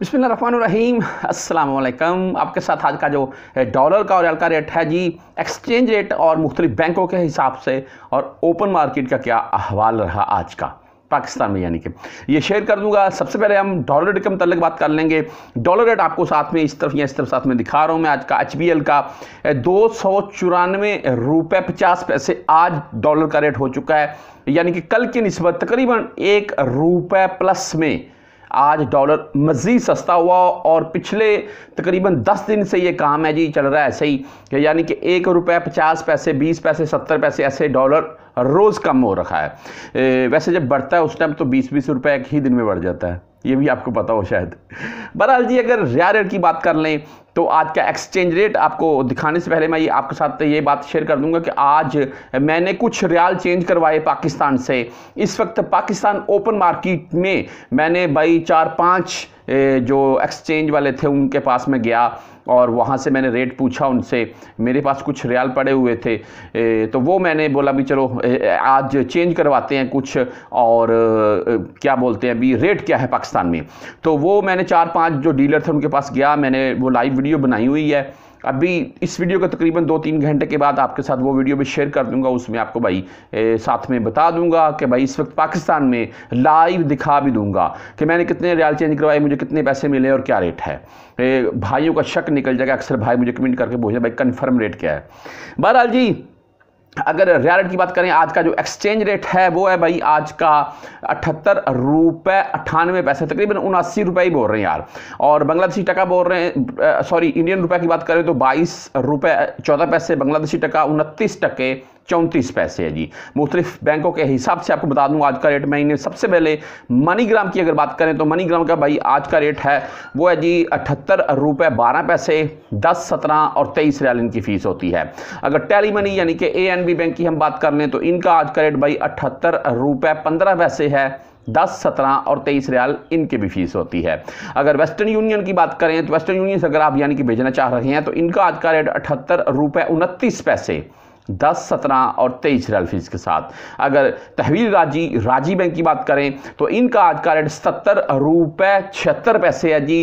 बिस्मिल्लाम अस्सलाम आपके साथ आज का जो डॉलर का और एल का रेट है जी एक्सचेंज रेट और मुख्तलि बैंकों के हिसाब से और ओपन मार्केट का क्या अहवाल रहा आज का पाकिस्तान में यानी कि ये शेयर कर दूंगा सबसे पहले हम डॉलर रेट के मतलब बात कर लेंगे डॉलर रेट आपको साथ में इस तरफ या इस तरफ साथ में दिखा रहा हूँ मैं आज का एच का दो सौ चौरानवे रुपये पचास पैसे आज डॉलर का रेट हो चुका है यानी कि कल की नस्बत तकरीबन एक रुपये प्लस में आज डॉलर मज़ीद सस्ता हुआ और पिछले तकरीबन 10 दिन से ये काम है जी चल रहा है ऐसे ही यानी कि एक रुपये पचास पैसे बीस पैसे सत्तर पैसे ऐसे डॉलर रोज़ कम हो रखा है ए, वैसे जब बढ़ता है उस टाइम तो बीस बीस रुपये एक ही दिन में बढ़ जाता है ये भी आपको पता हो शायद बहरहाल जी अगर रिया रेट की बात कर लें तो आज का एक्सचेंज रेट आपको दिखाने से पहले मैं ये आपके साथ ये बात शेयर कर दूंगा कि आज मैंने कुछ रियाल चेंज करवाए पाकिस्तान से इस वक्त पाकिस्तान ओपन मार्केट में मैंने भाई चार पाँच जो एक्सचेंज वाले थे उनके पास में गया और वहाँ से मैंने रेट पूछा उनसे मेरे पास कुछ रियाल पड़े हुए थे तो वो मैंने बोला भी चलो आज चेंज करवाते हैं कुछ और क्या बोलते हैं अभी रेट क्या है पाकिस्तान में तो वो मैंने चार पांच जो डीलर थे उनके पास गया मैंने वो लाइव वीडियो बनाई हुई है अभी इस वीडियो का तकरीबन दो तीन घंटे के बाद आपके साथ वो वीडियो भी शेयर कर दूंगा उसमें आपको भाई ए, साथ में बता दूंगा कि भाई इस वक्त पाकिस्तान में लाइव दिखा भी दूंगा कि मैंने कितने रियाल चेंज करवाए मुझे कितने पैसे मिले और क्या रेट है ए, भाइयों का शक निकल जाएगा अक्सर भाई मुझे कमेंट करके पूछना भाई कन्फर्म रेट क्या है बहरहाल जी अगर रियल की बात करें आज का जो एक्सचेंज रेट है वो है भाई आज का अठहत्तर रुपये अट्ठानवे पैसे तकरीबन उनासी रुपए ही बोल रहे हैं यार और बांग्लादेशी टका बोल रहे हैं सॉरी इंडियन रुपये की बात करें तो बाईस रुपये चौदह पैसे बांग्लादेशी टका उनतीस टके चौंतीस पैसे है जी मुख्तलिफ बैंकों के हिसाब से आपको बता दूं आज का रेट मैंने सबसे पहले मनीग्राम की अगर बात करें तो मनीग्राम का भाई आज का रेट है वो है जी अठहत्तर रुपये बारह पैसे दस सत्रह और तेईस रियाल इनकी फ़ीस होती है अगर टैली मनी यानी कि ए एन पीएनबी बैंक की हम बात कर लें तो इनका आज का रेट भाई अठहत्तर रुपये पंद्रह पैसे है दस सत्रह और तेईस रियाल इनकी भी फीस होती है अगर वेस्टर्न यूनियन की बात करें तो वेस्टर्न यूनियन से अगर आप यानी कि भेजना चाह रहे हैं तो इनका आज का रेट अठहत्तर रुपये उनतीस पैसे दस सत्रह और तेईस रियल फीस के साथ अगर तहवील राजी राजी बैंक की बात करें तो इनका आज का रेट सत्तर रुपये छिहत्तर पैसे है जी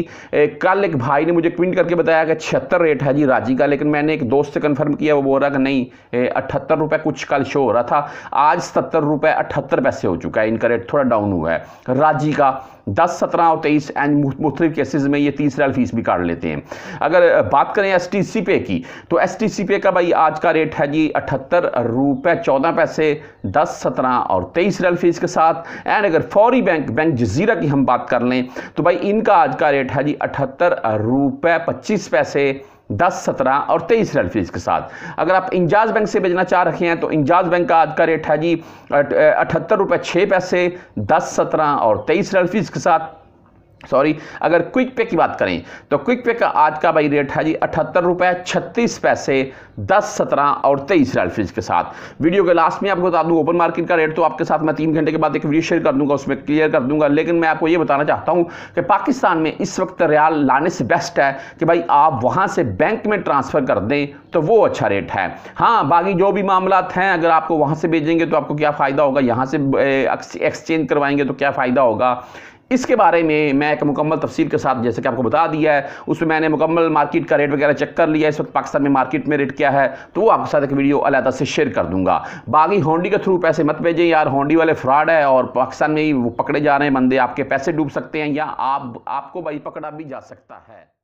कल एक भाई ने मुझे ट्विंट करके बताया कि छिहत्तर रेट है जी राजी का लेकिन मैंने एक दोस्त से कंफर्म किया वो बोल रहा कि नहीं अठहत्तर रुपये कुछ कल शो हो रहा था आज सत्तर रुपये अठहत्तर पैसे हो चुका है इनका रेट थोड़ा डाउन हुआ है राजी का दस सत्रह और तेईस एंड मुख्तलिफ केसेज में ये तीस रियाल फीस भी काट लेते हैं अगर बात करें एस टी सी पे की तो एस टी सी पे का भाई आज का रेट है जी अठहत्तर रुपये चौदह पैसे दस सत्रह और तेईस रियाल फीस के साथ एंड अगर फौरी बैंक बैंक जजीरा की हम बात कर लें तो भाई इनका आज का रेट है जी अठहत्तर रुपये पच्चीस पैसे दस सत्रह और तेईस रेल फीस के साथ अगर आप इंजाज बैंक से भेजना चाह रखे हैं तो इंजाज बैंक का आज का रेट है जी अठहत्तर रुपये छः पैसे दस सत्रह और तेईस रेल फीस के साथ सॉरी अगर क्विक पे की बात करें तो क्विक पे का आज का भाई रेट है जी अठहत्तर रुपये छत्तीस पैसे दस सत्रह और तेईस राइल फ्रिज के साथ वीडियो के लास्ट में आपको बता दूँ ओपन मार्केट का रेट तो आपके साथ मैं तीन घंटे के बाद एक वीडियो शेयर कर दूंगा उसमें क्लियर कर दूंगा लेकिन मैं आपको ये बताना चाहता हूँ कि पाकिस्तान में इस वक्त रियाल लाने से बेस्ट है कि भाई आप वहाँ से बैंक में ट्रांसफ़र कर दें तो वो अच्छा रेट है हाँ बाकी जो भी मामला हैं अगर आपको वहाँ से भेजेंगे तो आपको क्या फ़ायदा होगा यहाँ से एक्सचेंज करवाएंगे तो क्या फ़ायदा होगा इसके बारे में मैं एक मुकम्मल तफसील के साथ जैसे कि आपको बता दिया है उसमें मैंने मुकम्मल मार्केट का रेट वगैरह चेक कर लिया इस वक्त पाकिस्तान में मार्केट में रेट क्या है तो वो आपके साथ एक वीडियो अलहदा से शेयर कर दूंगा बाकी होंडी के थ्रू पैसे मत भेजें यार होंडी वाले फ्रॉड है और पाकिस्तान में ही पकड़े जा रहे हैं बंदे आपके पैसे डूब सकते हैं या आप आपको भाई पकड़ा भी जा सकता है